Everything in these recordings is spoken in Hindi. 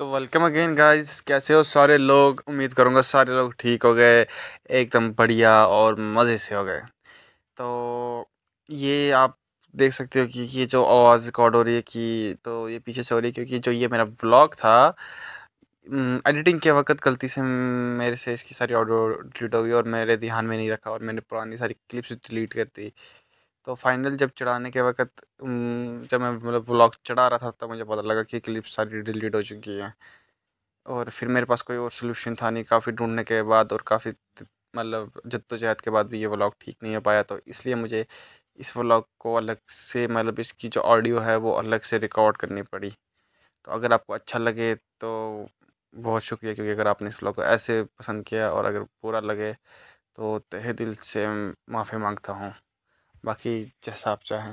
तो वेलकम अगेन गाइस कैसे हो सारे लोग उम्मीद करूँगा सारे लोग ठीक हो गए एकदम बढ़िया और मज़े से हो गए तो ये आप देख सकते हो कि ये जो आवाज़ रिकॉर्ड हो रही है कि तो ये पीछे से हो रही है क्योंकि जो ये मेरा ब्लॉग था एडिटिंग के वक्त गलती से मेरे से इसकी सारी ऑडियो डिलीट हो गई और मेरे ध्यान में नहीं रखा और मैंने पुरानी सारी क्लिप्स डिलीट कर दी तो फाइनल जब चढ़ाने के वक़्त जब मैं मतलब ब्लॉग चढ़ा रहा था तब मुझे पता लगा कि क्लिप सारी डिलीट हो चुकी हैं और फिर मेरे पास कोई और सोल्यूशन था नहीं काफ़ी ढूंढने के बाद और काफ़ी मतलब जद्दोजहद के बाद भी ये व्लॉग ठीक नहीं हो पाया तो इसलिए मुझे इस व्लॉग को अलग से मतलब इसकी जो ऑडियो है वो अलग से रिकॉर्ड करनी पड़ी तो अगर आपको अच्छा लगे तो बहुत शुक्रिया क्योंकि अगर आपने इस व्लॉग को ऐसे पसंद किया और अगर बुरा लगे तो तहे दिल से माफ़ी मांगता हूँ बाकी जैसा आप चाहें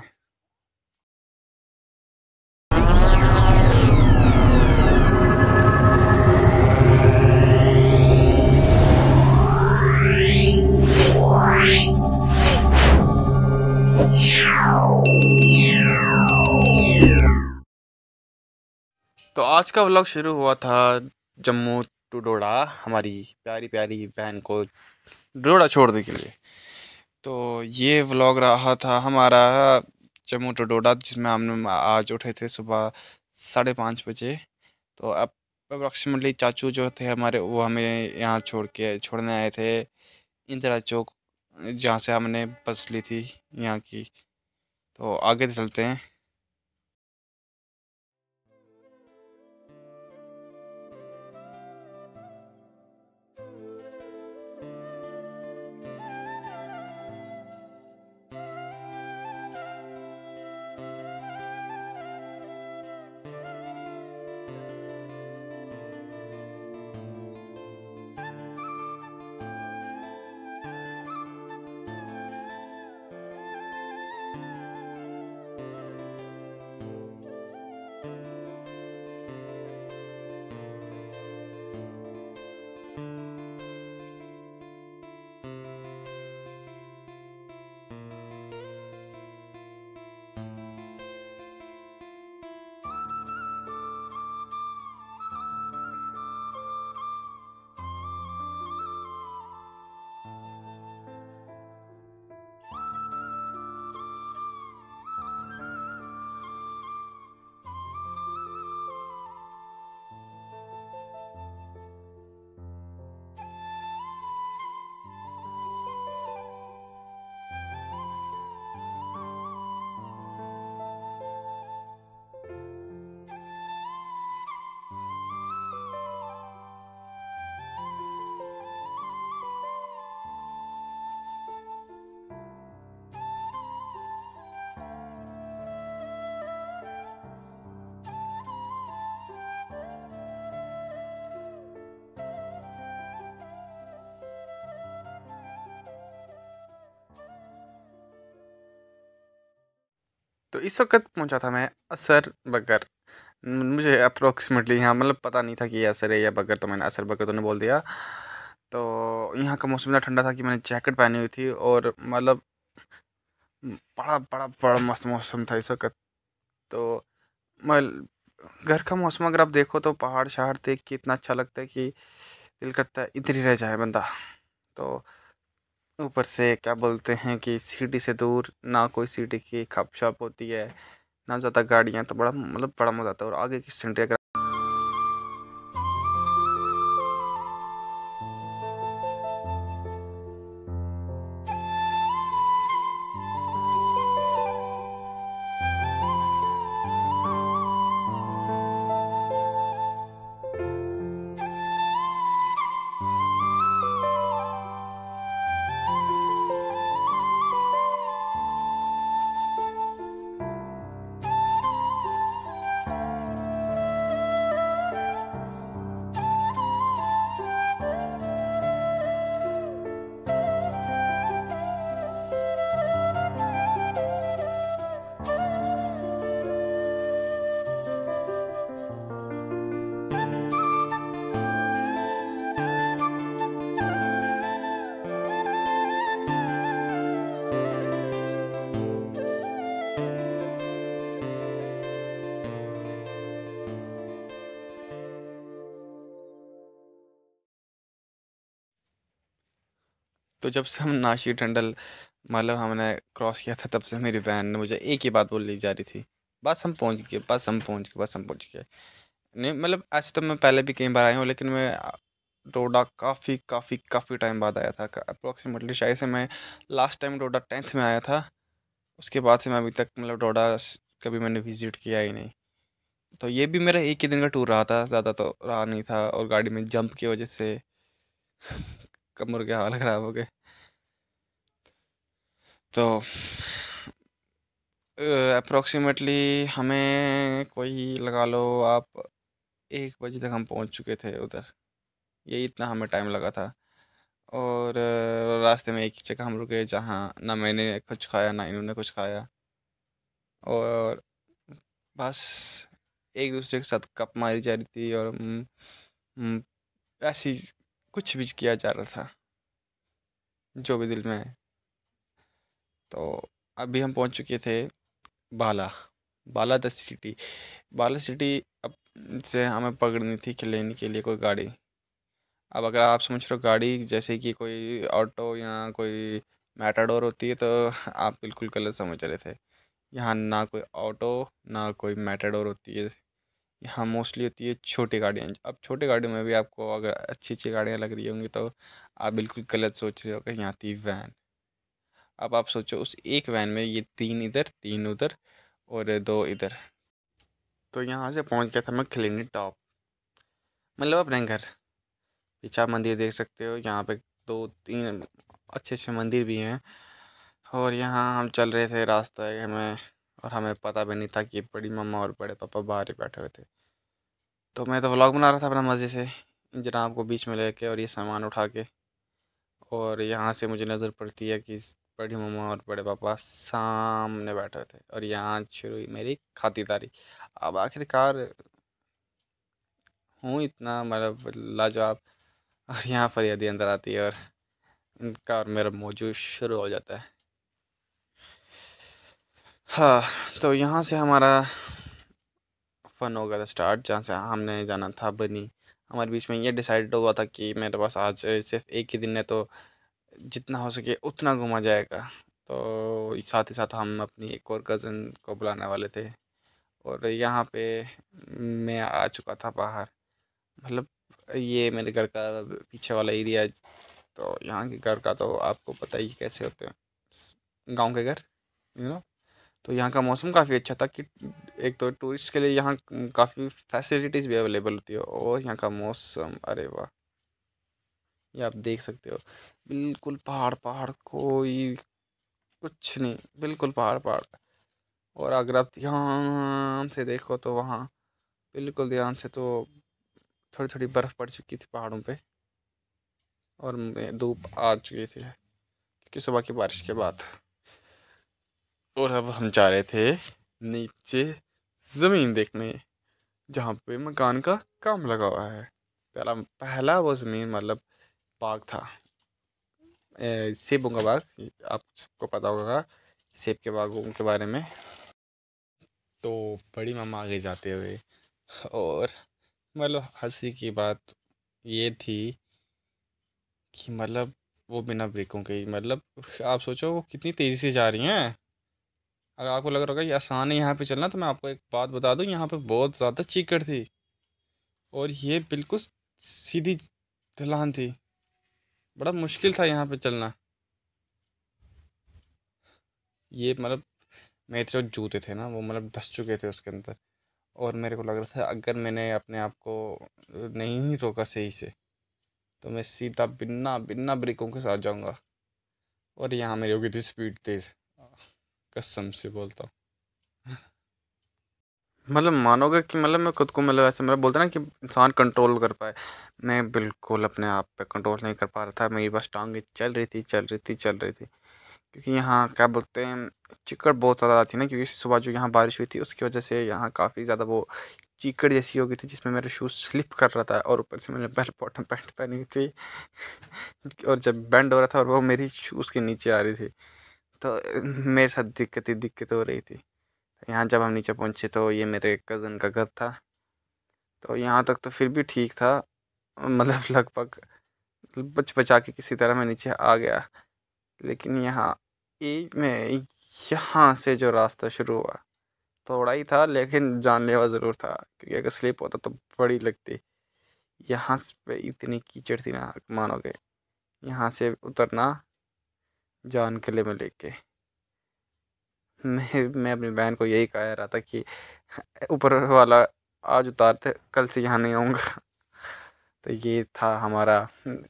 तो आज का व्लॉग शुरू हुआ था जम्मू टू डोडा हमारी प्यारी प्यारी बहन को डोडा छोड़ने के लिए तो ये व्लॉग रहा था हमारा जम्मू टू डोडा जिसमें हमने आज उठे थे सुबह साढ़े पाँच बजे तो अब अप्रॉक्सीमेटली चाचू जो थे हमारे वो हमें यहाँ छोड़ के छोड़ने आए थे इंदिरा चौक जहाँ से हमने बस ली थी यहाँ की तो आगे चलते हैं तो इस वक्त पहुंचा था मैं असर बकर मुझे अप्रोक्सीमेटली यहाँ मतलब पता नहीं था कि ये असर है या बकर तो मैंने असर बकर तो बोल दिया तो यहाँ का मौसम इतना ठंडा था कि मैंने जैकेट पहनी हुई थी और मतलब बड़ा बड़ा बड़ा मस्त मौसम था इस वक्त तो मैं घर का मौसम अगर आप देखो तो पहाड़ शहाड़ देख के इतना अच्छा लगता है कि दिल करता है इधर ही रह जाए बंदा तो ऊपर से क्या बोलते हैं कि सिटी से दूर ना कोई सिटी की खप शॉप होती है ना ज़्यादा गाड़ियाँ तो बड़ा मतलब बड़ा मज़ा आता है और आगे की तो जब से हम नाशी टंडल मतलब हमने क्रॉस किया था तब से मेरी बहन ने मुझे एक ही बात बोली जा रही थी बस हम पहुंच गए बस हम पहुंच गए बस हम पहुंच गए नहीं मतलब ऐसे तो मैं पहले भी कई बार आया हूँ लेकिन मैं डोडा काफ़ी काफ़ी काफ़ी टाइम बाद आया था अप्रोक्सीमेटली शायद से मैं लास्ट टाइम डोडा टेंथ में आया था उसके बाद से मैं अभी तक मतलब डोडा कभी मैंने विज़िट किया ही नहीं तो ये भी मेरा एक ही दिन का टूर रहा था ज़्यादा तो रहा नहीं था और गाड़ी में जंप की वजह से कमर के हाल ख़राब हो गए तो अप्रोक्सीमेटली हमें कोई लगा लो आप एक बजे तक हम पहुंच चुके थे उधर ये इतना हमें टाइम लगा था और रास्ते में एक ही जगह हम रुके जहाँ ना मैंने कुछ खाया ना इन्होंने कुछ खाया और बस एक दूसरे के साथ कप मारी जा रही थी और ऐसी कुछ भी किया जा रहा था जो भी दिल में है तो अभी हम पहुंच चुके थे Bala Bala the city Bala city अब से हमें पकड़नी थी कि लेने के लिए कोई गाड़ी अब अगर आप समझ रहे हो गाड़ी जैसे कि कोई ऑटो या कोई मेटाडोर होती है तो आप बिल्कुल गलत समझ रहे थे यहाँ ना कोई ऑटो ना कोई मेटाडोर होती है यहाँ मोस्टली होती है छोटी गाड़ियाँ अब छोटे गाड़ियों में भी आपको अगर अच्छी अच्छी गाड़ियाँ लग रही होंगी तो आप बिल्कुल गलत सोच रहे हो कि यहाँ थी वैन अब आप सोचो उस एक वैन में ये तीन इधर तीन उधर और दो इधर तो यहाँ से पहुँच गया था मैं खिलेनी टॉप मतलब अपने घर पीछे मंदिर देख सकते हो यहाँ पे दो तीन अच्छे अच्छे मंदिर भी हैं और यहाँ हम चल रहे थे रास्ते हमें और हमें पता भी नहीं था कि बड़ी मम्मा और बड़े पापा बाहर ही बैठे हुए थे तो मैं तो व्लॉग बना रहा था अपना मज़े से जनाब को बीच में लेके और ये सामान उठा के और यहाँ से मुझे नज़र पड़ती है कि बड़ी मम्मा और बड़े पापा सामने बैठे थे और यहाँ शुरू हुई मेरी खातिरदारी अब आखिरकार हूँ इतना मतलब लाजवाब और यहाँ फरियादी अंदर आती है और इनका और मेरा मौजूद शुरू हो जाता है हाँ तो यहाँ से हमारा फ़न हो गया था स्टार्ट जहाँ से हमने जाना था बनी हमारे बीच में ये डिसाइड हुआ था कि मेरे पास आज सिर्फ एक ही दिन है तो जितना हो सके उतना घुमा जाएगा तो साथ ही साथ हम अपनी एक और कज़न को बुलाने वाले थे और यहाँ पे मैं आ चुका था बाहर मतलब ये मेरे घर का पीछे वाला एरिया तो यहाँ के घर का तो आपको पता ही कैसे होते हैं गांव के घर यू नो तो यहाँ का मौसम काफ़ी अच्छा था कि एक तो टूरिस्ट के लिए यहाँ काफ़ी फैसिलिटीज़ भी अवेलेबल होती है और यहाँ का मौसम अरे वाह ये आप देख सकते हो बिल्कुल पहाड़ पहाड़ कोई कुछ नहीं बिल्कुल पहाड़ पहाड़ और अगर आप ध्यान से देखो तो वहाँ बिल्कुल ध्यान से तो थोड़ी थोड़ी बर्फ़ पड़ चुकी थी पहाड़ों पे और धूप आ चुकी थी क्योंकि सुबह की बारिश के बाद और अब हम जा रहे थे नीचे ज़मीन देखने जहाँ पे मकान का काम लगा हुआ है पहला पहला वो ज़मीन मतलब बाग था सेबों का बाग आप सबको पता होगा सेब के बागों के बारे में तो बड़ी मामा आगे जाते हुए और मतलब हंसी की बात ये थी कि मतलब वो बिना ब्रेकों के मतलब आप सोचो वो कितनी तेज़ी से जा रही हैं अगर आपको लग रहा होगा ये आसान है यहाँ पे चलना तो मैं आपको एक बात बता दूँ यहाँ पे बहुत ज़्यादा चिकड़ थी और ये बिल्कुल सीधी ढलान थी बड़ा मुश्किल था यहाँ पे चलना ये मतलब मेरे जो जूते थे ना वो मतलब धस चुके थे उसके अंदर और मेरे को लग रहा था अगर मैंने अपने आप को नहीं रोका सही से तो मैं सीधा बिना बिना ब्रेकों के साथ जाऊँगा और यहाँ मेरी होगी थी स्पीड तेज़ कसम से बोलता हूँ मतलब मानोगे कि मतलब मैं खुद को मतलब ऐसे मतलब बोलते ना कि इंसान कंट्रोल कर पाए मैं बिल्कुल अपने आप पे कंट्रोल नहीं कर पा रहा था मेरी बस टांग चल रही थी चल रही थी चल रही थी क्योंकि यहाँ क्या बोलते हैं चिकड़ बहुत ज़्यादा आती ना क्योंकि सुबह जो यहाँ बारिश हुई थी उसकी वजह से यहाँ काफ़ी ज़्यादा वो चिकड़ जैसी हो गई थी जिसमें मेरा शूज़ स्लिप कर रहा था और ऊपर से मैंने बेल बॉटम पैंट पहनी थी और जब बैंड हो रहा था और वो मेरी शूज़ के नीचे आ रही थी तो मेरे साथ दिक्कत ही दिक्कत हो रही थी यहाँ जब हम नीचे पहुँचे तो ये मेरे कज़न का घर था तो यहाँ तक तो फिर भी ठीक था मतलब लगभग बच बचा के किसी तरह मैं नीचे आ गया लेकिन यहाँ एक में यहाँ से जो रास्ता शुरू हुआ थोड़ा तो ही था लेकिन जानलेवा ज़रूर था क्योंकि अगर स्लिप होता तो बड़ी लगती यहाँ पे इतनी कीचड़ थी ना मानोगे यहाँ से उतरना जान किले में लेके मैं मैं अपनी बहन को यही कह रहा था कि ऊपर वाला आज उतारते कल से यहाँ नहीं आऊँगा तो ये था हमारा हम्म,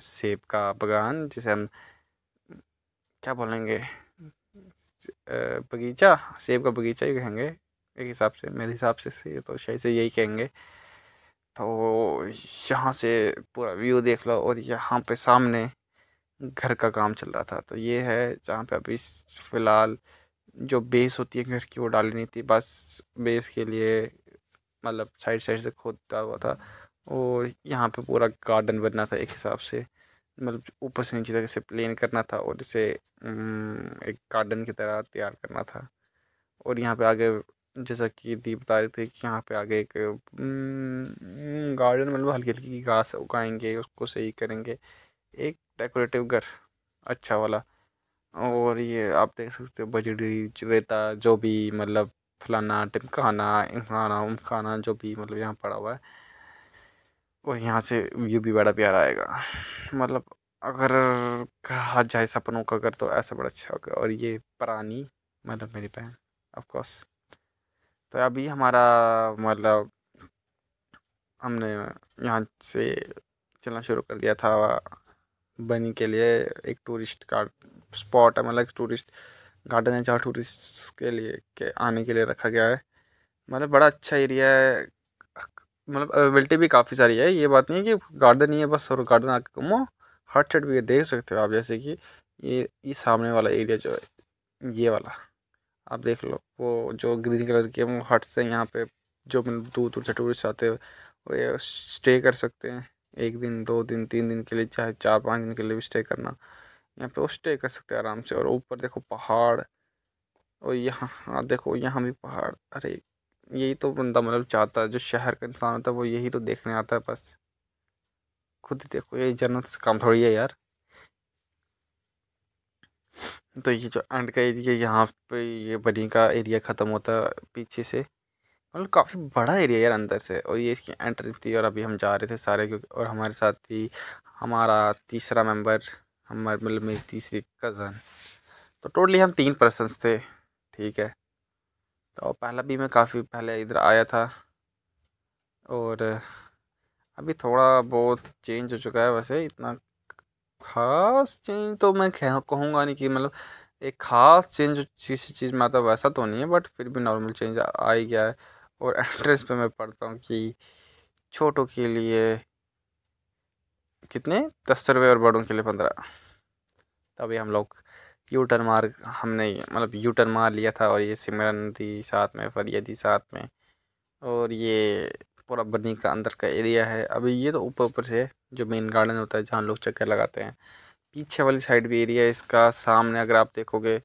सेब का बगान जिसे हम क्या बोलेंगे बगीचा सेब का बगीचा ही कहेंगे एक हिसाब से मेरे हिसाब से से तो शायद से यही कहेंगे तो यहाँ से पूरा व्यू देख लो और यहाँ पे सामने घर का काम चल रहा था तो ये है जहाँ पे अभी फ़िलहाल जो बेस होती है घर की वो डाली नहीं थी बस बेस के लिए मतलब साइड साइड से खोदता हुआ था और यहाँ पे पूरा गार्डन बनना था एक हिसाब से मतलब ऊपर से नीचे तक इसे प्लेन करना था और इसे एक गार्डन की तरह तैयार करना था और यहाँ पे आगे जैसा कि दी बता रहे थे कि यहाँ पे आगे एक गार्डन मतलब हल्की हल्की घास उगाएंगे उसको सही करेंगे एक डेकोरेटिव घर अच्छा वाला और ये आप देख सकते हो बजड़ी रेता जो भी मतलब फलाना टिमकाना इमकाना उमकाना जो भी मतलब यहाँ पड़ा हुआ है और यहाँ से व्यू भी बड़ा प्यारा आएगा मतलब अगर कहा जाए सपनों का घर तो ऐसा बड़ा अच्छा होगा और ये पुरानी मतलब मेरी बहन ऑफकोर्स तो अभी हमारा मतलब हमने यहाँ से चलना शुरू कर दिया था बनी के लिए एक टूरिस्ट गार्ड स्पॉट है मतलब टूरिस्ट गार्डन है जहाँ टूरिस्ट के लिए के आने के लिए रखा गया है मतलब बड़ा अच्छा एरिया है मतलब अवेलेबिलिटी भी काफ़ी सारी है ये बात नहीं है कि गार्डन ही है बस और गार्डन आके घूमो हर चट भी देख सकते हो आप जैसे कि ये ये सामने वाला एरिया जो है ये वाला आप देख लो वो जो ग्रीन कलर के वो हट्स हैं यहाँ पे जो मतलब दूर दूर से टूरिस्ट आते हैं वो स्टे कर सकते हैं एक दिन दो दिन तीन दिन के लिए चाहे चार पाँच दिन के लिए भी स्टे करना यहाँ पे वो स्टे कर सकते हैं आराम से और ऊपर देखो पहाड़ और यहाँ हाँ देखो यहाँ भी पहाड़ अरे यही तो बंदा मतलब चाहता है जो शहर का इंसान होता है वो यही तो देखने आता है बस खुद देखो ये जन्नत से काम थोड़ी है यार तो ये जो एंड का एरिया यहाँ पे ये बनी का एरिया ख़त्म होता है पीछे से मतलब काफ़ी बड़ा एरिया यार अंदर से और ये इसकी एंट्रेंस थी और अभी हम जा रहे थे सारे क्योंकि और हमारे साथ थी हमारा तीसरा मेंबर हमारे मतलब मेरी तीसरी कज़न तो टोटली हम तीन पर्सनस थे ठीक है तो पहला भी मैं काफ़ी पहले इधर आया था और अभी थोड़ा बहुत चेंज हो चुका है वैसे इतना खास चेंज तो मैं कहूँगा नहीं कि मतलब एक ख़ास चेंज चीज़ चीज़ में आता मतलब वैसा तो नहीं है बट फिर भी नॉर्मल चेंज आ ही गया है और एड्रेस पे मैं पढ़ता हूँ कि छोटों के लिए कितने दस रुपये और बड़ों के लिए पंद्रह तभी हम लोग यू टर्न मार हमने मतलब यू टर्न मार लिया था और ये सिमरन थी साथ में फरिया थी साथ में और ये पूरा बनी का अंदर का एरिया है अभी ये तो ऊपर ऊपर से जो मेन गार्डन होता है जहाँ लोग चक्कर लगाते हैं पीछे वाली साइड भी एरिया है इसका सामने अगर आप देखोगे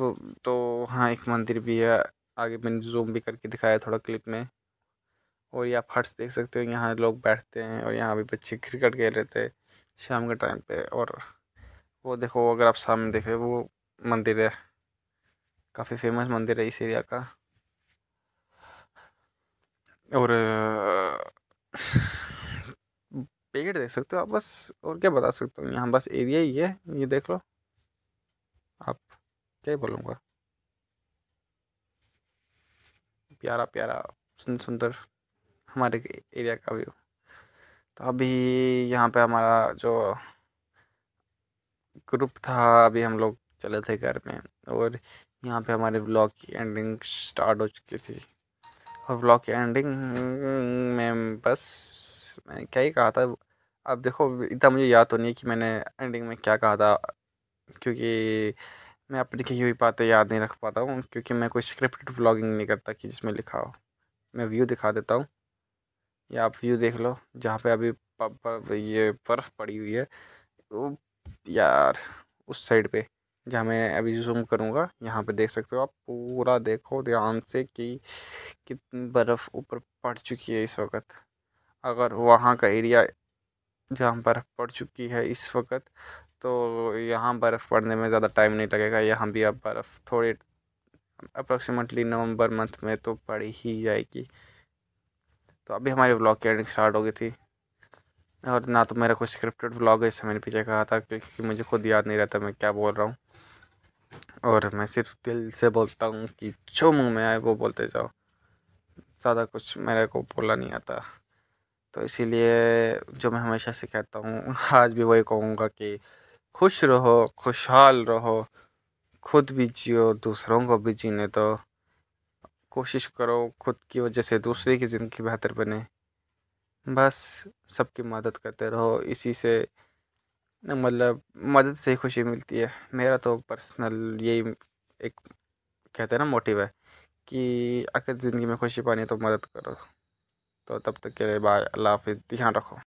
वो तो वहाँ एक मंदिर भी है आगे मैंने जूम भी करके दिखाया थोड़ा क्लिप में और ये आप हट्स देख सकते हो यहाँ लोग बैठते हैं और यहाँ भी बच्चे क्रिकेट खेल रहे थे शाम के टाइम पे और वो देखो अगर आप सामने देखें वो मंदिर है काफ़ी फेमस मंदिर है इस एरिया का और पेड़ देख सकते हो आप बस और क्या बता सकते हो यहाँ बस एरिया ही है ये देख लो आप क्या बोलूँगा प्यारा प्यारा सुंदर सुंदर हमारे एरिया का व्यू तो अभी यहाँ पे हमारा जो ग्रुप था अभी हम लोग चले थे घर में और यहाँ पे हमारे ब्लॉग की एंडिंग स्टार्ट हो चुकी थी और ब्लॉग की एंडिंग में बस मैंने क्या ही कहा था अब देखो इतना मुझे याद तो नहीं कि मैंने एंडिंग में क्या कहा था क्योंकि मैं अपनी कही हुई बातें याद नहीं रख पाता हूँ क्योंकि मैं कोई स्क्रिप्टेड व्लॉगिंग नहीं करता कि जिसमें लिखा हो मैं व्यू दिखा देता हूँ या आप व्यू देख लो जहाँ पे अभी प, प, ये बर्फ़ पड़ी हुई है वो यार उस साइड पे जहाँ मैं अभी जूम करूँगा यहाँ पे देख सकते हो आप पूरा देखो ध्यान से कि कितनी बर्फ़ ऊपर पड़ चुकी है इस वक्त अगर वहाँ का एरिया जहाँ बर्फ़ पड़ चुकी है इस वक़्त तो यहाँ बर्फ़ पड़ने में ज़्यादा टाइम नहीं लगेगा यहाँ भी अब बर्फ़ थोड़े अप्रोक्सीमेटली नवंबर मंथ में तो पड़ ही जाएगी तो अभी हमारे ब्लॉग की एडिंग स्टार्ट हो गई थी और ना तो मेरा कोई स्क्रिप्टेड ब्लॉग है इससे मैंने पीछे कहा था क्योंकि मुझे खुद याद नहीं रहता मैं क्या बोल रहा हूँ और मैं सिर्फ दिल से बोलता हूँ कि जो मुँह में आए वो बोलते जाओ ज़्यादा कुछ मेरे को बोला नहीं आता तो इसीलिए जो मैं हमेशा से कहता हूँ आज भी वही कहूँगा कि खुश रहो खुशहाल रहो खुद भी जियो दूसरों को भी जीने दो कोशिश करो खुद की वजह से दूसरे की ज़िंदगी बेहतर बने बस सबकी मदद करते रहो इसी से मतलब मदद से ही खुशी मिलती है मेरा तो पर्सनल यही एक कहते हैं ना मोटिव है कि अगर ज़िंदगी में खुशी पानी है तो मदद करो तो तब तक के लिए बाय अल्लाह हाफिज़ ध्यान रखो